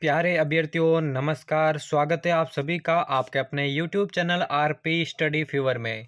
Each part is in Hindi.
प्यारे अभ्यर्थियों नमस्कार स्वागत है आप सभी का आपके अपने YouTube channel R P study fever में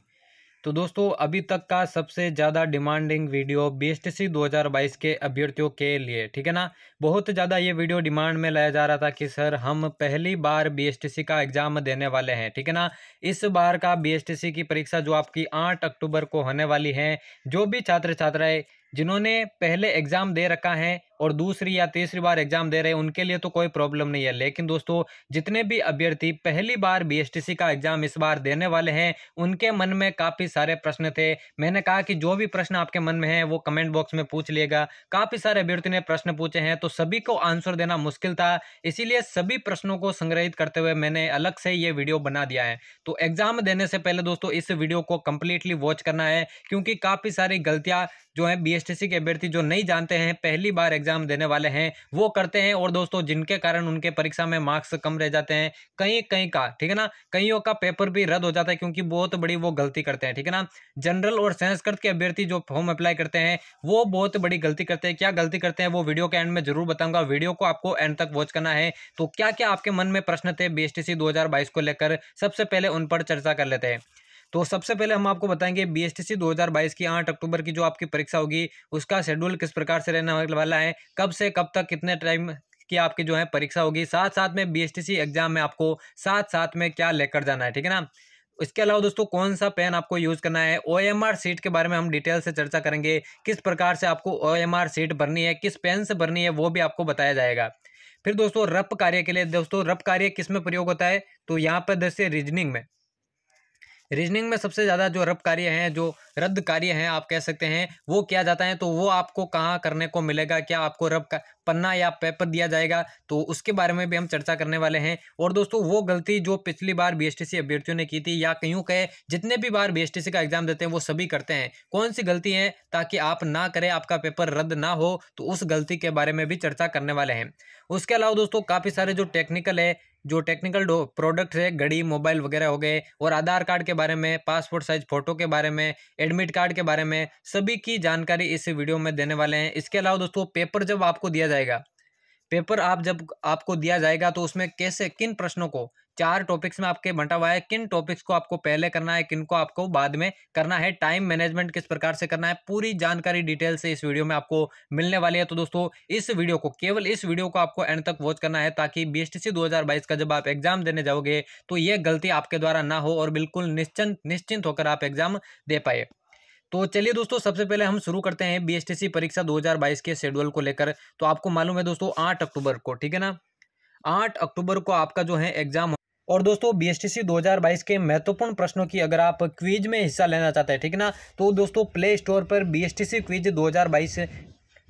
तो दोस्तों अभी तक का सबसे ज़्यादा demanding video B S T C दो हज़ार बाईस के अभ्यर्थियों के लिए ठीक है ना बहुत ज़्यादा ये वीडियो डिमांड में लाया जा रहा था कि सर हम पहली बार बी एस टी सी का एग्ज़ाम देने वाले हैं ठीक है ना इस बार का बी एस टी सी की परीक्षा जो आपकी आठ अक्टूबर को होने वाली है जो भी छात्र छात्राएँ जिन्होंने पहले एग्ज़ाम दे रखा है और दूसरी या तीसरी बार एग्जाम दे रहे हैं उनके लिए तो कोई प्रॉब्लम नहीं है लेकिन दोस्तों जितने भी अभ्यर्थी पहली बार बी का एग्जाम इस बार देने वाले हैं उनके मन में काफ़ी सारे प्रश्न थे मैंने कहा कि जो भी प्रश्न आपके मन में है वो कमेंट बॉक्स में पूछ लिएगा काफ़ी सारे अभ्यर्थी ने प्रश्न पूछे हैं तो सभी को आंसर देना मुश्किल था इसीलिए सभी प्रश्नों को संग्रहित करते हुए मैंने अलग से ये वीडियो बना दिया है तो एग्जाम देने से पहले दोस्तों इस वीडियो को कंप्लीटली वॉच करना है क्योंकि काफ़ी सारी गलतियाँ जो है बी के अभ्यर्थी जो नहीं जानते हैं पहली बार एग्जाम एग्जाम देने वाले हैं वो करते हैं और दोस्तों जिनके कारण उनके परीक्षा में मार्क्स कम रह जाते हैं कहीं कहीं का ठीक है ना कईयों का पेपर भी रद्द हो जाता है क्योंकि बहुत बड़ी वो गलती करते हैं ठीक है ना जनरल और संस्कृत के अभ्यर्थी जो फॉर्म अप्लाई करते हैं वो बहुत बड़ी गलती करते हैं क्या गलती करते हैं वो वीडियो के एंड में जरूर बताऊंगा वीडियो को आपको एंड तक वॉच करना है तो क्या क्या आपके मन में प्रश्न थे बी एस को लेकर सबसे पहले उन पर चर्चा कर लेते हैं तो सबसे पहले हम आपको बताएंगे बी एस टी सी दो हज़ार बाईस की आठ अक्टूबर की जो आपकी परीक्षा होगी उसका शेड्यूल किस प्रकार से रहने वाला है कब से कब तक कितने टाइम की आपकी जो है परीक्षा होगी साथ साथ में B S T C exam में आपको साथ साथ में क्या लेकर जाना है ठीक है ना इसके अलावा दोस्तों कौन सा पेन आपको यूज़ करना है ओ एम आर सीट के बारे में हम डिटेल से चर्चा करेंगे किस प्रकार से आपको ओ एम आर सीट भरनी है किस पेन से भरनी है वो भी आपको बताया जाएगा फिर दोस्तों रप कार्य के लिए दोस्तों रप कार्य किस में प्रयोग होता है तो यहाँ पर दृश्य रीजनिंग में रीजनिंग में सबसे ज़्यादा जो रब कार्य हैं जो रद्द कार्य हैं आप कह सकते हैं वो किया जाता है तो वो आपको कहाँ करने को मिलेगा क्या आपको रब का पन्ना या पेपर दिया जाएगा तो उसके बारे में भी हम चर्चा करने वाले हैं और दोस्तों वो गलती जो पिछली बार बीएसटीसी अभ्यर्थियों ने की थी या कहीं कहे जितने भी बार बीएसटीसी का एग्जाम देते हैं वो सभी करते हैं कौन सी गलती है ताकि आप ना करें आपका पेपर रद्द ना हो तो उस गलती के बारे में भी चर्चा करने वाले हैं उसके अलावा दोस्तों काफ़ी सारे जो टेक्निकल है जो टेक्निकल प्रोडक्ट है घड़ी मोबाइल वगैरह हो गए और आधार कार्ड के बारे में पासपोर्ट साइज फोटो के बारे में एडमिट कार्ड के बारे में सभी की जानकारी इस वीडियो में देने वाले हैं इसके अलावा दोस्तों पेपर जब आपको दिया जाएगा पेपर आप जब आपको दिया जाएगा तो उसमें कैसे किन प्रश्नों को चार टॉपिक्स में आपके बंटा हुआ है किन टॉपिक्स को आपको पहले करना है किन को आपको बाद में करना है टाइम मैनेजमेंट किस प्रकार से करना है पूरी जानकारी डिटेल से इस वीडियो में आपको मिलने वाली है तो दोस्तों इस वीडियो को केवल इस वीडियो को आपको एंड तक वॉच करना है ताकि बी एस का जब आप एग्जाम देने जाओगे तो ये गलती आपके द्वारा ना हो और बिल्कुल निश्चिंत निश्चिंत होकर आप एग्जाम दे पाए तो चलिए दोस्तों सबसे पहले हम शुरू करते हैं बीएसटीसी परीक्षा 2022 के शेड्यूल को लेकर तो आपको मालूम है दोस्तों आठ अक्टूबर को ठीक है ना आठ अक्टूबर को आपका जो है एग्जाम और दोस्तों बीएसटीसी 2022 के महत्वपूर्ण प्रश्नों की अगर आप क्विज में हिस्सा लेना चाहते हैं ठीक है ना तो दोस्तों प्ले स्टोर पर बीएसटीसी क्विज 2022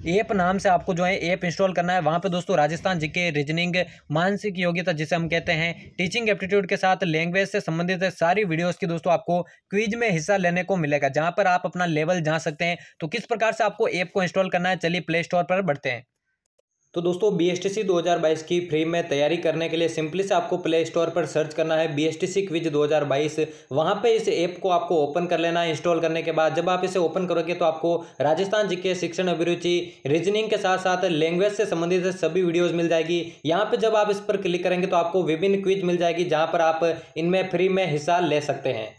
ऐप नाम से आपको जो है ऐप इंस्टॉल करना है वहाँ पे दोस्तों राजस्थान जीके रीजनिंग मानसिक योग्यता जिसे हम कहते हैं टीचिंग एप्टीट्यूड के साथ लैंग्वेज से संबंधित सारी वीडियोस की दोस्तों आपको क्विज में हिस्सा लेने को मिलेगा जहाँ पर आप अपना लेवल जा सकते हैं तो किस प्रकार से आपको ऐप को इंस्टॉल करना है चलिए प्ले स्टोर पर बढ़ते हैं तो दोस्तों बी एस टी सी दो हज़ार बाईस की फ्री में तैयारी करने के लिए सिंपली से आपको प्ले स्टोर पर सर्च करना है B S T C quiz दो हज़ार बाईस वहाँ पर इस ऐप को आपको ओपन कर लेना है इंस्टॉल करने के बाद जब आप इसे ओपन करोगे तो आपको राजस्थान जी के शिक्षण अभिरुचि रीजनिंग के साथ साथ लैंग्वेज से संबंधित सभी वीडियोज़ मिल जाएगी यहाँ पर जब आप इस पर क्लिक करेंगे तो आपको विभिन्न क्विज मिल जाएगी जहाँ पर आप इनमें फ्री में हिस्सा ले सकते हैं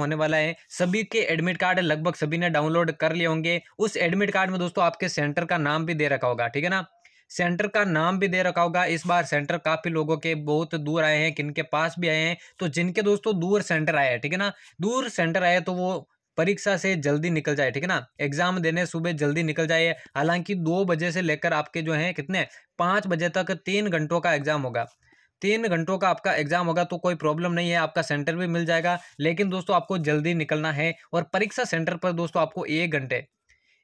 होने वाला है सभी के एडमिट कार्ड लगभग सभी ने डाउनलोड कर लिए होंगे उस एडमिट कार्ड में दोस्तों आपके सेंटर का नाम भी दे रखा होगा ठीक है ना सेंटर का नाम भी दे रखा होगा इस बार सेंटर काफ़ी लोगों के बहुत दूर आए हैं किन के पास भी आए हैं तो जिनके दोस्तों दूर सेंटर आए है ठीक है ना दूर सेंटर आए तो वो परीक्षा से जल्दी निकल जाए ठीक है ना एग्जाम देने सुबह जल्दी निकल जाए हालांकि दो बजे से लेकर आपके जो हैं कितने पाँच बजे तक तीन घंटों का एग्जाम होगा तीन घंटों का आपका एग्जाम होगा तो कोई प्रॉब्लम नहीं है आपका सेंटर भी मिल जाएगा लेकिन दोस्तों आपको जल्दी निकलना है और परीक्षा सेंटर पर दोस्तों आपको एक घंटे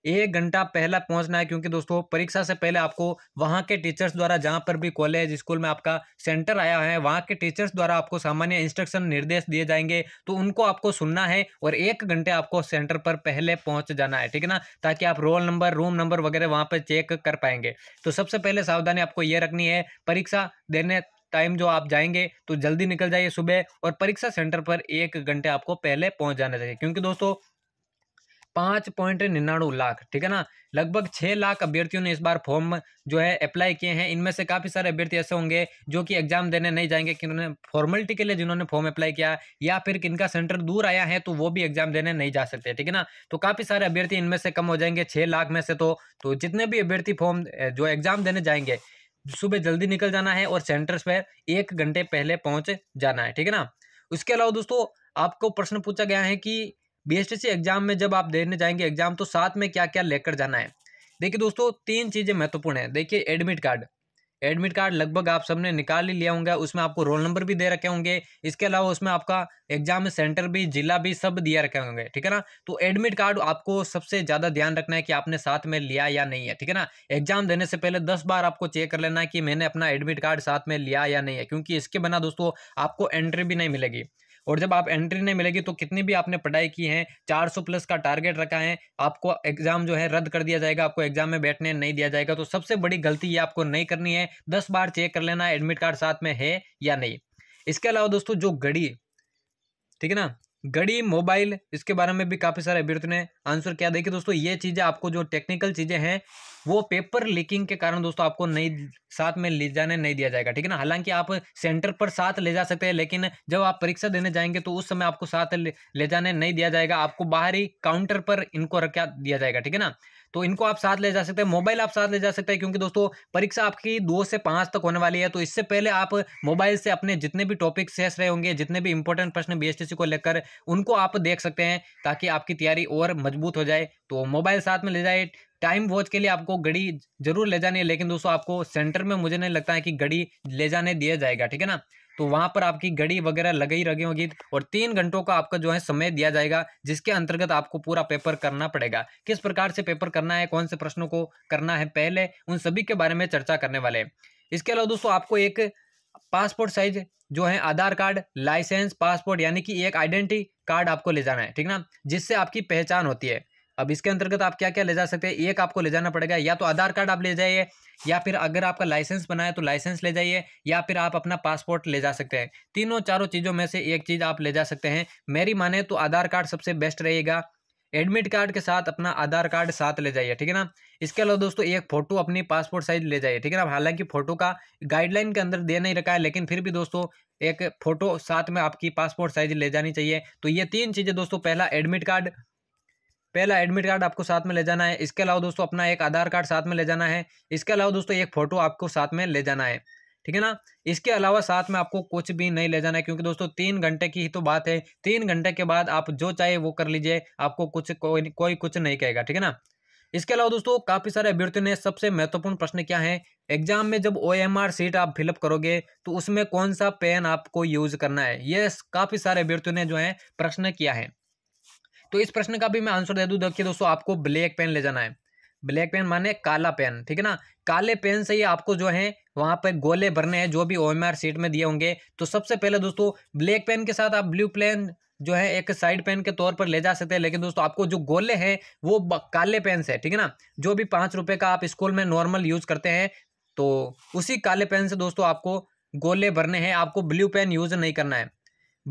एक घंटा पहला पहुंचना है क्योंकि दोस्तों परीक्षा से पहले आपको वहां के टीचर्स द्वारा जहां पर भी कॉलेज स्कूल में आपका सेंटर आया है वहां के टीचर्स द्वारा आपको सामान्य इंस्ट्रक्शन निर्देश दिए जाएंगे तो उनको आपको सुनना है और एक घंटे आपको सेंटर पर पहले पहुंच जाना है ठीक है ना ताकि आप रोल नंबर रूम नंबर वगैरह वहाँ पर चेक कर पाएंगे तो सबसे पहले सावधानी आपको ये रखनी है परीक्षा देने टाइम जो आप जाएंगे तो जल्दी निकल जाइए सुबह और परीक्षा सेंटर पर एक घंटे आपको पहले पहुंच जाना चाहिए क्योंकि दोस्तों पाँच पॉइंट निन्यानवे लाख ठीक है ना लगभग छः लाख अभ्यर्थियों ने इस बार फॉर्म जो है अप्लाई किए हैं इनमें से काफ़ी सारे अभ्यर्थी ऐसे होंगे जो कि एग्जाम देने नहीं जाएंगे किन्होंने फॉर्मेलिटी के लिए जिन्होंने फॉर्म अप्लाई किया या फिर किनका सेंटर दूर आया है तो वो भी एग्जाम देने नहीं जा सकते ठीक है ना तो काफ़ी सारे अभ्यर्थी इनमें से कम हो जाएंगे छः लाख में से तो, तो जितने भी अभ्यर्थी फॉर्म जो एग्जाम देने जाएंगे सुबह जल्दी निकल जाना है और सेंटर्स पर एक घंटे पहले पहुंच जाना है ठीक है ना उसके अलावा दोस्तों आपको प्रश्न पूछा गया है कि बी एग्जाम में जब आप देने जाएंगे एग्जाम तो साथ में क्या क्या लेकर जाना है देखिए दोस्तों तीन चीज़ें महत्वपूर्ण है देखिए एडमिट कार्ड एडमिट कार्ड लगभग आप सबने निकाल ही लिया होंगे उसमें आपको रोल नंबर भी दे रखे होंगे इसके अलावा उसमें आपका एग्जाम सेंटर भी जिला भी सब दिया रखे होंगे ठीक है ना तो एडमिट कार्ड आपको सबसे ज़्यादा ध्यान रखना है कि आपने साथ में लिया या नहीं है ठीक है ना एग्जाम देने से पहले दस बार आपको चेक कर लेना है कि मैंने अपना एडमिट कार्ड साथ में लिया या नहीं है क्योंकि इसके बिना दोस्तों आपको एंट्री भी नहीं मिलेगी और जब आप एंट्री नहीं मिलेगी तो कितनी भी आपने पढ़ाई की है 400 प्लस का टारगेट रखा है आपको एग्ज़ाम जो है रद्द कर दिया जाएगा आपको एग्ज़ाम में बैठने नहीं दिया जाएगा तो सबसे बड़ी गलती ये आपको नहीं करनी है दस बार चेक कर लेना एडमिट कार्ड साथ में है या नहीं इसके अलावा दोस्तों जो घड़ी ठीक है ना घड़ी मोबाइल इसके बारे में भी काफ़ी सारे अभ्यर्थियों ने आंसर क्या देखिए दोस्तों ये चीज़ें आपको जो टेक्निकल चीज़ें हैं वो पेपर लीकिंग के कारण दोस्तों आपको नहीं साथ में ले जाने नहीं दिया जाएगा ठीक है ना हालांकि आप सेंटर पर साथ ले जा सकते हैं लेकिन जब आप परीक्षा देने जाएंगे तो उस समय आपको साथ ले जाने नहीं दिया जाएगा आपको बाहरी काउंटर पर इनको रखा दिया जाएगा ठीक है ना तो इनको आप साथ ले जा सकते हैं मोबाइल आप साथ ले जा सकते हैं क्योंकि दोस्तों परीक्षा आपकी दो से पाँच तक होने वाली है तो इससे पहले आप मोबाइल से अपने जितने भी टॉपिक शेष रहे होंगे जितने भी इंपॉर्टेंट प्रश्न बी को लेकर उनको आप देख सकते हैं ताकि आपकी तैयारी और मजबूत हो जाए तो मोबाइल साथ में ले जाए टाइम वॉच के लिए आपको घड़ी जरूर ले जानी है लेकिन दोस्तों आपको सेंटर में मुझे नहीं लगता है कि घड़ी ले जाने दिया जाएगा ठीक है ना तो वहाँ पर आपकी घड़ी वगैरह लगी ही लगी होगी और तीन घंटों का आपका जो है समय दिया जाएगा जिसके अंतर्गत आपको पूरा पेपर करना पड़ेगा किस प्रकार से पेपर करना है कौन से प्रश्नों को करना है पहले उन सभी के बारे में चर्चा करने वाले हैं इसके अलावा दोस्तों आपको एक पासपोर्ट साइज जो है आधार कार्ड लाइसेंस पासपोर्ट यानी कि एक आइडेंटिटी कार्ड आपको ले जाना है ठीक ना जिससे आपकी पहचान होती है अब इसके अंतर्गत आप क्या क्या ले जा सकते हैं एक आपको ले जाना पड़ेगा या तो आधार कार्ड आप ले जाइए या फिर अगर आपका लाइसेंस बना है तो लाइसेंस ले जाइए या फिर आप अपना पासपोर्ट ले जा सकते हैं तीनों चारों चीज़ों में से एक चीज़ आप ले जा सकते हैं मेरी माने तो आधार कार्ड सबसे बेस्ट रहेगा एडमिट कार्ड के साथ अपना आधार कार्ड साथ ले जाइए ठीक है ना इसके अलावा दोस्तों एक फोटो अपनी पासपोर्ट साइज ले जाइए ठीक है ना हालांकि फोटो का गाइडलाइन के अंदर दे नहीं रखा है लेकिन फिर भी दोस्तों एक फोटो साथ में आपकी पासपोर्ट साइज ले जानी चाहिए तो ये तीन चीज़ें दोस्तों पहला एडमिट कार्ड पहला एडमिट कार्ड आपको साथ में ले जाना है इसके अलावा दोस्तों अपना एक आधार कार्ड साथ में ले जाना है इसके अलावा दोस्तों एक फ़ोटो आपको साथ में ले जाना है ठीक है ना इसके अलावा साथ में आपको कुछ भी नहीं ले जाना है क्योंकि दोस्तों तीन घंटे की ही तो बात है तीन घंटे के बाद आप जो चाहे वो कर लीजिए आपको कुछ कोई कोई कुछ नहीं कहेगा ठीक है ना इसके अलावा दोस्तों काफ़ी सारे अभ्यर्थियों ने सबसे महत्वपूर्ण प्रश्न क्या है एग्जाम में जब ओ सीट आप फिलअप करोगे तो उसमें कौन सा पेन आपको यूज़ करना है ये काफ़ी सारे अभ्यर्थियों ने जो है प्रश्न किया है तो इस प्रश्न का भी मैं आंसर दे दूँ देखिए दोस्तों आपको ब्लैक पेन ले जाना है ब्लैक पेन माने काला पेन ठीक है ना काले पेन से ही आपको जो है वहाँ पर गोले भरने हैं जो भी ओ सीट में दिए होंगे तो सबसे पहले दोस्तों ब्लैक पेन के साथ आप ब्लू पेन जो है एक साइड पेन के तौर पर ले जा सकते हैं लेकिन दोस्तों आपको जो गोले हैं वो काले पेन से ठीक है ना जो भी पाँच रुपये का आप स्कूल में नॉर्मल यूज़ करते हैं तो उसी काले पेन से दोस्तों आपको गोले भरने हैं आपको ब्लू पेन यूज़ नहीं करना है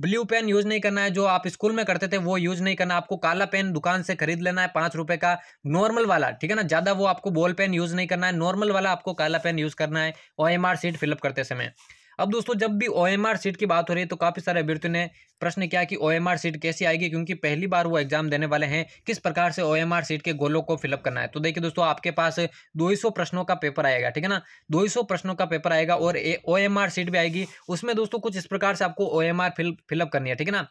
ब्लू पेन यूज नहीं करना है जो आप स्कूल में करते थे वो यूज नहीं करना आपको काला पेन दुकान से खरीद लेना है पांच रुपए का नॉर्मल वाला ठीक है ना ज्यादा वो आपको बॉल पेन यूज नहीं करना है नॉर्मल वाला आपको काला पेन यूज करना है O M R sheet fill up करते समय अब दोस्तों जब भी ओ सीट की बात हो रही है तो काफ़ी सारे अभ्यर्थियों ने प्रश्न किया कि ओ सीट कैसी आएगी क्योंकि पहली बार वो एग्जाम देने वाले हैं किस प्रकार से ओ सीट के गोलों को फिलअप करना है तो देखिए दोस्तों आपके पास 200 प्रश्नों का पेपर आएगा ठीक है ना 200 प्रश्नों का पेपर आएगा और ओ सीट भी आएगी उसमें दोस्तों कुछ इस प्रकार से आपको ओ फिल फिलअप करनी है ठीक है ना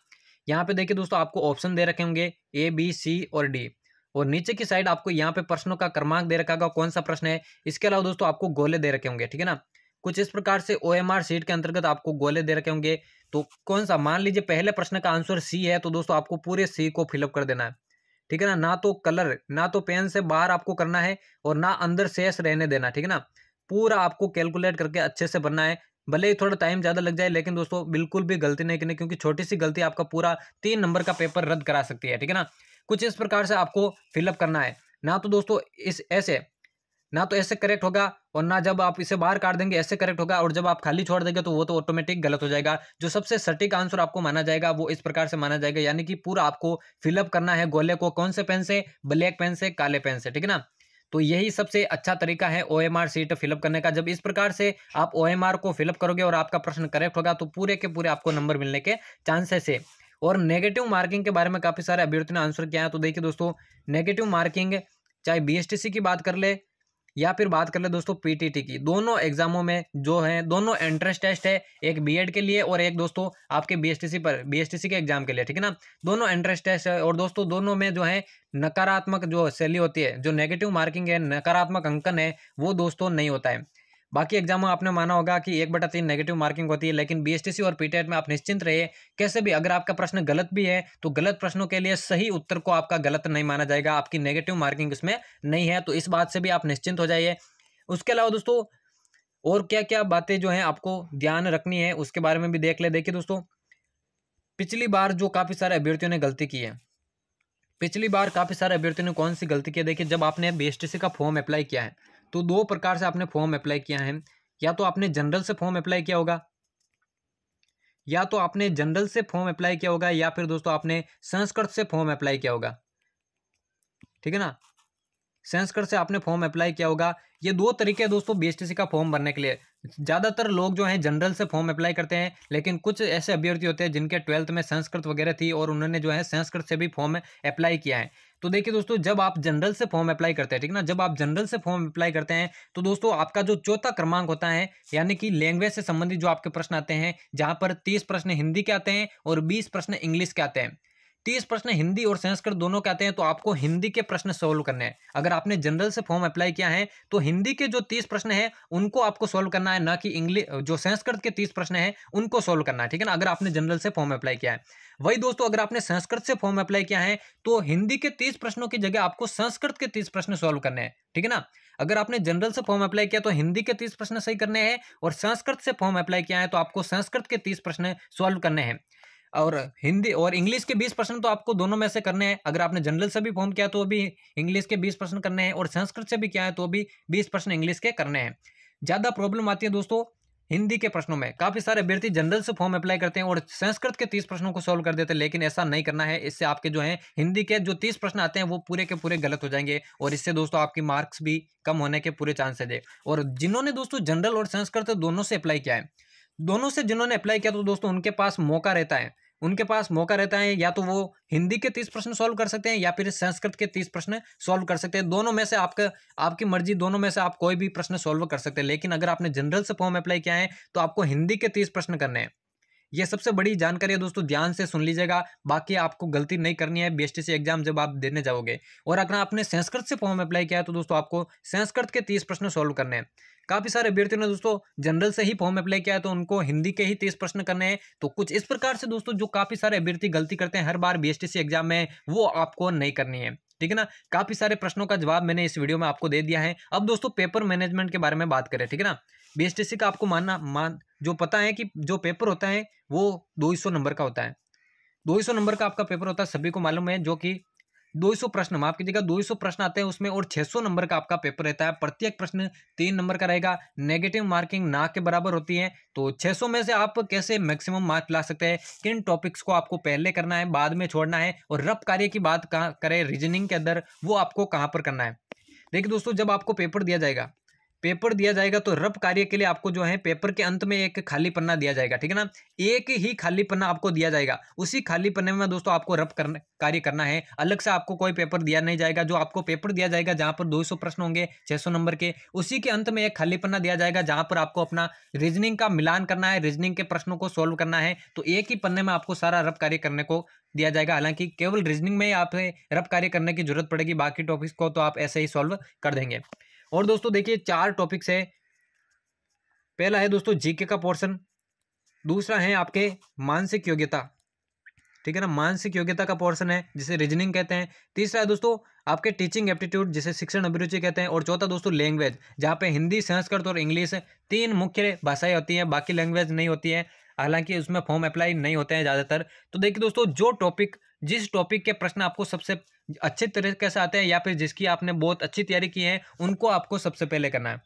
यहाँ पे देखिए दोस्तों आपको ऑप्शन दे रखे होंगे ए बी सी और डी और नीचे की साइड आपको यहाँ पे प्रश्नों का क्रमांक दे रखा होगा कौन सा प्रश्न है इसके अलावा दोस्तों आपको गोले दे रखे होंगे ठीक है ना कुछ इस प्रकार से ओ एम आर सीट के अंतर्गत आपको गोले दे रखे होंगे तो कौन सा मान लीजिए पहले प्रश्न का आंसर सी है तो दोस्तों आपको पूरे सी को फिलअप कर देना है ठीक है ना ना तो कलर ना तो पेन से बाहर आपको करना है और ना अंदर शेष रहने देना ठीक है ना पूरा आपको कैलकुलेट करके अच्छे से बनना है भले ही थोड़ा टाइम ज़्यादा लग जाए लेकिन दोस्तों बिल्कुल भी गलती नहीं करनी क्योंकि छोटी सी गलती आपका पूरा तीन नंबर का पेपर रद्द करा सकती है ठीक है ना कुछ इस प्रकार से आपको फिलअप करना है ना तो दोस्तों इस ऐसे ना तो ऐसे करेक्ट होगा और ना जब आप इसे बाहर काट देंगे ऐसे करेक्ट होगा और जब आप खाली छोड़ देंगे तो वो तो ऑटोमेटिक गलत हो जाएगा जो सबसे सटीक आंसर आपको माना जाएगा वो इस प्रकार से माना जाएगा यानी कि पूरा आपको फिलअप करना है गोले को कौन से पेन से ब्लैक पेन से काले पेन से ठीक है ना तो यही सबसे अच्छा तरीका है O M R sheet fill up करने का जब इस प्रकार से आप ओ एम आर को फिलअप करोगे और आपका प्रश्न करेक्ट होगा तो पूरे के पूरे आपको नंबर मिलने के चांसेस है और नेगेटिव मार्किंग के बारे में काफ़ी सारे अभ्यर्थियों ने आंसर किया है तो देखिए दोस्तों नेगेटिव मार्किंग चाहे बी की बात कर ले या फिर बात कर ले दोस्तों पीटीटी की दोनों एग्जामों में जो है दोनों एंट्रेंस टेस्ट है एक बीएड के लिए और एक दोस्तों आपके बीएसटीसी पर बीएसटीसी के एग्जाम के लिए ठीक है ना दोनों एंट्रेंस टेस्ट है और दोस्तों दोनों में जो है नकारात्मक जो शैली होती है जो नेगेटिव मार्किंग है नकारात्मक अंकन है वो दोस्तों नहीं होता है बाकी एग्जाम में आपने माना होगा कि एक बटा तीन नेगेटिव मार्किंग होती है लेकिन बी और पी में आप निश्चिंत रहिए कैसे भी अगर आपका प्रश्न गलत भी है तो गलत प्रश्नों के लिए सही उत्तर को आपका गलत नहीं माना जाएगा आपकी नेगेटिव मार्किंग उसमें नहीं है तो इस बात से भी आप निश्चिंत हो जाइए उसके अलावा दोस्तों और क्या क्या बातें जो हैं आपको ध्यान रखनी है उसके बारे में भी देख ले देखिए दोस्तों पिछली बार जो काफ़ी सारे अभ्यर्थियों ने गलती की है पिछली बार काफ़ी सारे अभ्यर्थियों ने कौन सी गलती की है देखिए जब आपने बी का फॉर्म अप्लाई किया है तो दो प्रकार से आपने फॉर्म अप्लाई किया है या तो आपने जनरल से फॉर्म अप्लाई किया होगा या तो आपने जनरल से फॉर्म अप्लाई किया होगा या फिर दोस्तों आपने संस्कृत से फॉर्म अप्लाई किया होगा ठीक है ना सेंसकर से आपने फॉर्म अप्लाई किया होगा ये दो तरीके हैं दोस्तों बी का फॉर्म भरने के लिए ज़्यादातर लोग जो हैं जनरल से फॉर्म अप्लाई करते हैं लेकिन कुछ ऐसे अभ्यर्थी होते हैं जिनके ट्वेल्थ में संस्कृत वगैरह थी और उन्होंने जो है संस्कृत से भी फॉर्म अप्लाई किया है तो देखिए दोस्तों जब आप जनरल से फॉर्म अप्लाई करते हैं ठीक ना जब आप जनरल से फॉर्म अप्लाई करते हैं तो दोस्तों आपका जो चौथा क्रमांक होता है यानी कि लैंग्वेज से संबंधित जो आपके प्रश्न आते हैं जहाँ पर तीस प्रश्न हिंदी के आते हैं और बीस प्रश्न इंग्लिश के आते हैं तीस प्रश्न हिंदी और संस्कृत दोनों के आते हैं तो आपको हिंदी के प्रश्न सोल्व करने हैं अगर आपने जनरल से फॉर्म अप्लाई किया है तो हिंदी के जो तीस प्रश्न है उनको आपको सोल्व करना है ना कि इंग्लिश जो संस्कृत के तीस प्रश्न है उनको सोल्व करना है ठीक है ना अगर आपने जनरल से फॉर्म अप्लाई किया है वही दोस्तों अगर आपने संस्कृत से फॉर्म अप्लाई किया है तो हिंदी के तीस प्रश्नों की जगह आपको संस्कृत के तीस प्रश्न सोल्व करने हैं ठीक है ना अगर आपने जनरल से फॉर्म अप्लाई किया तो हिंदी के तीस प्रश्न सही करने हैं और संस्कृत से फॉर्म अप्लाई किया है तो आपको संस्कृत के तीस प्रश्न सोल्व करने हैं और हिंदी और इंग्लिश के बीस परसेंट तो आपको दोनों में से करने हैं अगर आपने जनरल से भी फॉर्म किया तो अभी इंग्लिश के बीस परसेंट करने हैं और संस्कृत से भी किया है तो अभी बीस परसेंट इंग्लिश के करने हैं ज़्यादा प्रॉब्लम आती है दोस्तों हिंदी के प्रश्नों में काफ़ी सारे अभ्यर्थी जनरल से फॉर्म अप्लाई करते हैं और संस्कृत के तीस प्रश्नों को सॉल्व कर देते हैं लेकिन ऐसा नहीं करना है इससे आपके जो हैं हिंदी के जो तीस प्रश्न आते हैं वो पूरे के पूरे गलत हो जाएंगे और इससे दोस्तों आपकी मार्क्स भी कम होने के पूरे चांसेज है और जिन्होंने दोस्तों जनरल और संस्कृत दोनों से अप्लाई किया है दोनों से जिन्होंने अप्लाई किया तो दोस्तों उनके पास मौका रहता है उनके पास मौका रहता है या तो वो हिंदी के तीस प्रश्न सॉल्व कर सकते हैं या फिर संस्कृत के तीस प्रश्न सॉल्व कर सकते हैं दोनों में से आपका आपकी मर्जी दोनों में से आप कोई भी प्रश्न सॉल्व कर सकते हैं लेकिन अगर आपने जनरल से फॉर्म अप्लाई किया है तो आपको हिंदी के तीस प्रश्न करने हैं ये सबसे बड़ी जानकारी है दोस्तों ध्यान से सुन लीजिएगा बाकी आपको गलती नहीं करनी है बी एग्जाम जब आप देने जाओगे और अगर आपने संस्कृत से फॉर्म अप्लाई किया है तो दोस्तों आपको संस्कृत के तीस प्रश्न सॉल्व करने हैं काफ़ी सारे अभ्यर्थियों ने दोस्तों जनरल से ही फॉर्म अप्लाई किया है तो उनको हिंदी के ही तीस प्रश्न करने हैं तो कुछ इस प्रकार से दोस्तों जो काफ़ी सारे अभ्यर्थी गलती करते हैं हर बार बी एग्जाम में वो आपको नहीं करनी है ठीक है ना काफी सारे प्रश्नों का जवाब मैंने इस वीडियो में आपको दे दिया है अब दोस्तों पेपर मैनेजमेंट के बारे में बात करें ठीक है ना बी का आपको मानना मान जो पता है कि जो पेपर होता है वो दो सौ नंबर का होता है दो सौ नंबर का आपका पेपर होता है सभी को मालूम है जो कि दो सौ प्रश्न माफ कीजिएगा दो सौ प्रश्न आते हैं उसमें और छः सौ नंबर का आपका पेपर रहता है प्रत्येक प्रश्न तीन नंबर का रहेगा नेगेटिव मार्किंग ना के बराबर होती है तो छः सौ में से आप कैसे मैक्सिमम मार्क्स ला सकते हैं किन टॉपिक्स को आपको पहले करना है बाद में छोड़ना है और रफ कार्य की बात कहाँ करें रीजनिंग के अंदर वो आपको कहाँ पर करना है देखिए दोस्तों जब आपको पेपर दिया जाएगा पेपर दिया जाएगा तो रब कार्य के लिए आपको जो है पेपर के अंत में एक खाली पन्ना दिया जाएगा ठीक है ना एक ही खाली पन्ना आपको दिया जाएगा उसी खाली पन्ने में दोस्तों आपको रब करने कार्य करना है अलग से आपको कोई पेपर दिया नहीं जाएगा जो आपको पेपर दिया जाएगा जहां पर 200 प्रश्न होंगे 600 नंबर के उसी के अंत में एक खाली पन्ना दिया जाएगा जहां पर आपको अपना रीजनिंग का मिलान करना है रीजनिंग के प्रश्नों को सोल्व करना है तो एक ही पन्ने में आपको सारा रब कार्य करने को दिया जाएगा हालांकि केवल रीजनिंग में ही आप रब कार्य करने की जरूरत पड़ेगी बाकी टॉपिक्स को तो आप ऐसे ही सॉल्व कर देंगे और दोस्तों देखिए चार टॉपिक्स है पहला है दोस्तों जीके का पोर्शन दूसरा है आपके मानसिक योग्यता ठीक है ना मानसिक योग्यता का पोर्शन है जिसे रीजनिंग कहते हैं तीसरा है दोस्तों आपके टीचिंग एप्टीट्यूड जिसे शिक्षण अभिरुचि कहते हैं और चौथा दोस्तों लैंग्वेज जहाँ पे हिंदी संस्कृत और इंग्लिश तीन मुख्य भाषाएं होती हैं बाकी लैंग्वेज नहीं होती है हालांकि उसमें फॉर्म अप्लाई नहीं होते हैं ज़्यादातर तो देखिए दोस्तों जो टॉपिक जिस टॉपिक के प्रश्न आपको सबसे अच्छे तरीके से आते हैं या फिर जिसकी आपने बहुत अच्छी तैयारी की है उनको आपको सबसे पहले करना है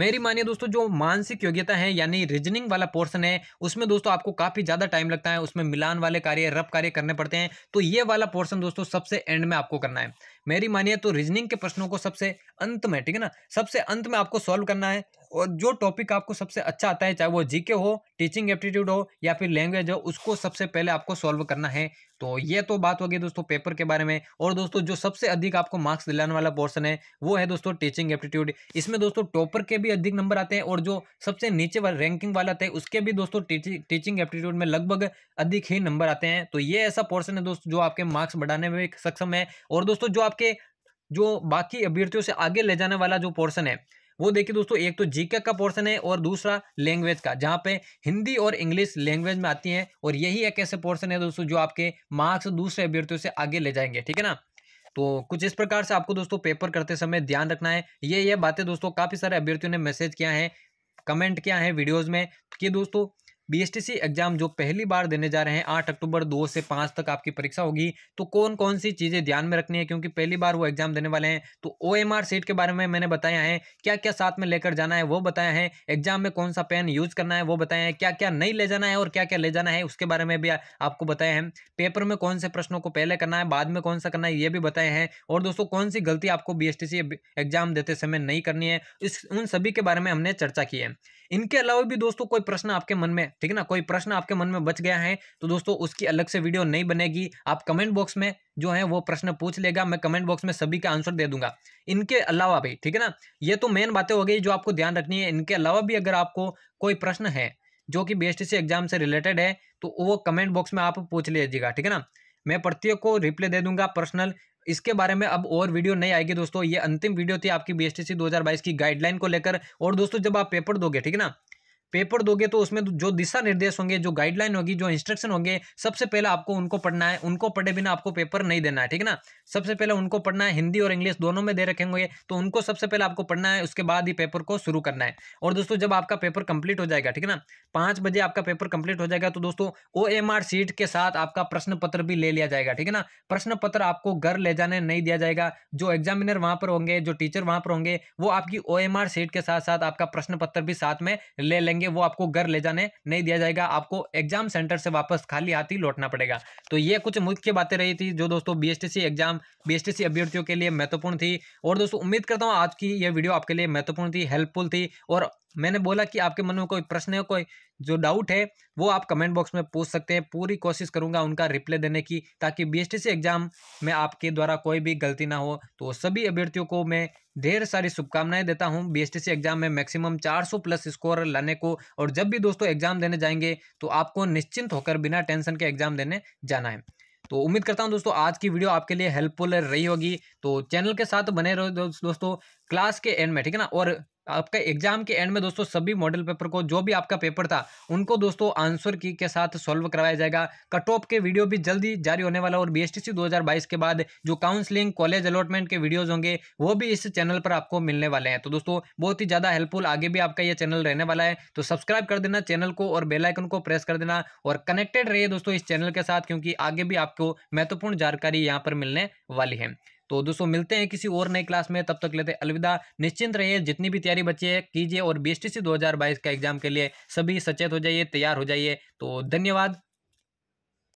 मेरी मानिए दोस्तों जो मानसिक योग्यता है यानी रीजनिंग वाला पोर्शन है उसमें दोस्तों आपको काफ़ी ज़्यादा टाइम लगता है उसमें मिलान वाले कार्य रब कार्य करने पड़ते हैं तो ये वाला पोर्शन दोस्तों सबसे एंड में आपको करना है मेरी मानिए तो रीजनिंग के प्रश्नों को सबसे अंत में ठीक है ना सबसे अंत में आपको सॉल्व करना है और जो टॉपिक आपको सबसे अच्छा आता है चाहे वो जीके हो टीचिंग एप्टीट्यूड हो या फिर लैंग्वेज हो उसको सबसे पहले आपको सॉल्व करना है तो ये तो बात हो गई दोस्तों पेपर के बारे में और दोस्तों जो सबसे अधिक आपको मार्क्स दिलाने वाला पोर्सन है वो है दोस्तों टीचिंग एप्टीट्यूड इसमें दोस्तों टॉपर के भी अधिक नंबर आते हैं और जो सबसे नीचे वाले रैंकिंग वाला आते हैं उसके भी दोस्तों टीचिंग एप्टीट्यूड में लगभग अधिक ही नंबर आते हैं तो ये ऐसा पोर्सन है दोस्तों जो आपके मार्क्स बढ़ाने में सक्षम है और दोस्तों जो आप आपके जो बाकी अभ्यर्थियों से आगे ले जाने वाला जो पोर्सन है वो देखिए दोस्तों एक तो जीके का पोर्सन है और दूसरा लैंग्वेज का जहाँ पे हिंदी और इंग्लिश लैंग्वेज में आती है और यही एक ऐसे पोर्सन है दोस्तों जो आपके मार्क्स दूसरे अभ्यर्थियों से आगे ले जाएंगे ठीक है ना तो कुछ इस प्रकार से आपको दोस्तों पेपर करते समय ध्यान रखना है ये ये बातें दोस्तों काफ़ी सारे अभ्यर्थियों ने मैसेज किया है कमेंट किया है वीडियोज़ में कि दोस्तों बीएसटीसी एग्जाम जो पहली बार देने जा रहे हैं आठ अक्टूबर दो से पाँच तक आपकी परीक्षा होगी तो कौन कौन सी चीज़ें ध्यान में रखनी है क्योंकि पहली बार वो एग्जाम देने वाले हैं तो ओ एम आर सीट के बारे में मैंने बताया है क्या क्या साथ में लेकर जाना है वो बताया है एग्जाम में कौन सा पेन यूज करना है वो बताया है क्या क्या नहीं ले जाना है और क्या क्या ले जाना है उसके बारे में भी आपको बताया है पेपर में कौन से प्रश्नों को पहले करना है बाद में कौन सा करना है ये भी बताया है और दोस्तों कौन सी गलती आपको बी एग्जाम देते समय नहीं करनी है इस उन सभी के बारे में हमने चर्चा की है इनके अलावा भी दोस्तों कोई प्रश्न आपके मन में ठीक है ना कोई प्रश्न आपके मन में बच गया है तो दोस्तों उसकी अलग से वीडियो नहीं बनेगी आप कमेंट बॉक्स में जो है वो प्रश्न पूछ लेगा मैं कमेंट बॉक्स में सभी का आंसर दे दूंगा इनके अलावा भी ठीक है ना ये तो मेन बातें हो गई जो आपको ध्यान रखनी है इनके अलावा भी अगर आपको कोई प्रश्न है जो कि बी एग्जाम से रिलेटेड है तो वो कमेंट बॉक्स में आप पूछ लीजिएगा ठीक है ना मैं प्रत्येक को रिप्लाई दे दूंगा पर्सनल इसके बारे में अब और वीडियो नहीं आएगी दोस्तों ये अंतिम वीडियो थी आपकी बी एस की गाइडलाइन को लेकर और दोस्तों जब आप पेपर दोगे ठीक है ना पेपर दोगे तो उसमें जो दिशा निर्देश होंगे जो गाइडलाइन होगी जो इंस्ट्रक्शन होंगे सबसे पहले आपको उनको पढ़ना है उनको पढ़े बिना आपको पेपर नहीं देना है ठीक ना सबसे पहले उनको पढ़ना है हिंदी और इंग्लिश दोनों में दे रखेंगे तो उनको सबसे पहले आपको पढ़ना है उसके बाद ही पेपर को शुरू करना है और दोस्तों जब आपका पेपर कंप्लीट हो जाएगा ठीक है ना पाँच बजे आपका पेपर कंप्लीट हो जाएगा तो दोस्तों ओ एम आर सीट के साथ आपका प्रश्न पत्र भी ले लिया जाएगा ठीक है ना प्रश्न पत्र आपको घर ले जाने नहीं दिया जाएगा जो एग्जामिनर वहां पर होंगे जो टीचर वहां पर होंगे वो आपकी ओ एम आर सीट के साथ साथ आपका प्रश्न पत्र भी साथ में ले लेंगे होंगे वो आपको घर ले जाने नहीं दिया जाएगा आपको एग्जाम सेंटर से वापस खाली हाथ ही लौटना पड़ेगा तो ये कुछ मुख्य बातें रही थी जो दोस्तों बी एग्जाम बी अभ्यर्थियों के लिए महत्वपूर्ण थी और दोस्तों उम्मीद करता हूँ आज की यह वीडियो आपके लिए महत्वपूर्ण थी हेल्पफुल थी और मैंने बोला कि आपके मन में कोई प्रश्न है कोई जो डाउट है वो आप कमेंट बॉक्स में पूछ सकते हैं पूरी कोशिश करूंगा उनका रिप्लाई देने की ताकि बीएसटीसी एग्जाम में आपके द्वारा कोई भी गलती ना हो तो सभी अभ्यर्थियों को मैं ढेर सारी शुभकामनाएं देता हूं बीएसटीसी एग्जाम में मैक्सिमम 400 प्लस स्कोर लाने को और जब भी दोस्तों एग्जाम देने जाएंगे तो आपको निश्चिंत होकर बिना टेंशन के एग्जाम देने जाना है तो उम्मीद करता हूं दोस्तों आज की वीडियो आपके लिए हेल्पफुल रही होगी तो चैनल के साथ बने रहो दोस्तों क्लास के एंड में ठीक है ना और आपका एग्जाम के एंड में दोस्तों सभी मॉडल पेपर को जो भी आपका पेपर था उनको दोस्तों आंसर की के साथ सॉल्व करवाया जाएगा कट ऑफ के वीडियो भी जल्दी जारी होने वाला और बीएसटीसी 2022 के बाद जो काउंसलिंग कॉलेज अलॉटमेंट के वीडियोज होंगे वो भी इस चैनल पर आपको मिलने वाले हैं तो दोस्तों बहुत ही ज़्यादा हेल्पफुल आगे भी आपका यह चैनल रहने वाला है तो सब्सक्राइब कर देना चैनल को और बेलाइकन को प्रेस कर देना और कनेक्टेड रहिए दोस्तों इस चैनल के साथ क्योंकि आगे भी आपको महत्वपूर्ण जानकारी यहाँ पर मिलने वाली है तो दोस्तों मिलते हैं किसी और नई क्लास में तब तक लेते अलविदा निश्चिंत रहिए जितनी भी तैयारी बच्चे है कीजिए और बी एस टी सी दो हजार बाईस का एग्जाम के लिए सभी सचेत हो जाइए तैयार हो जाइए तो धन्यवाद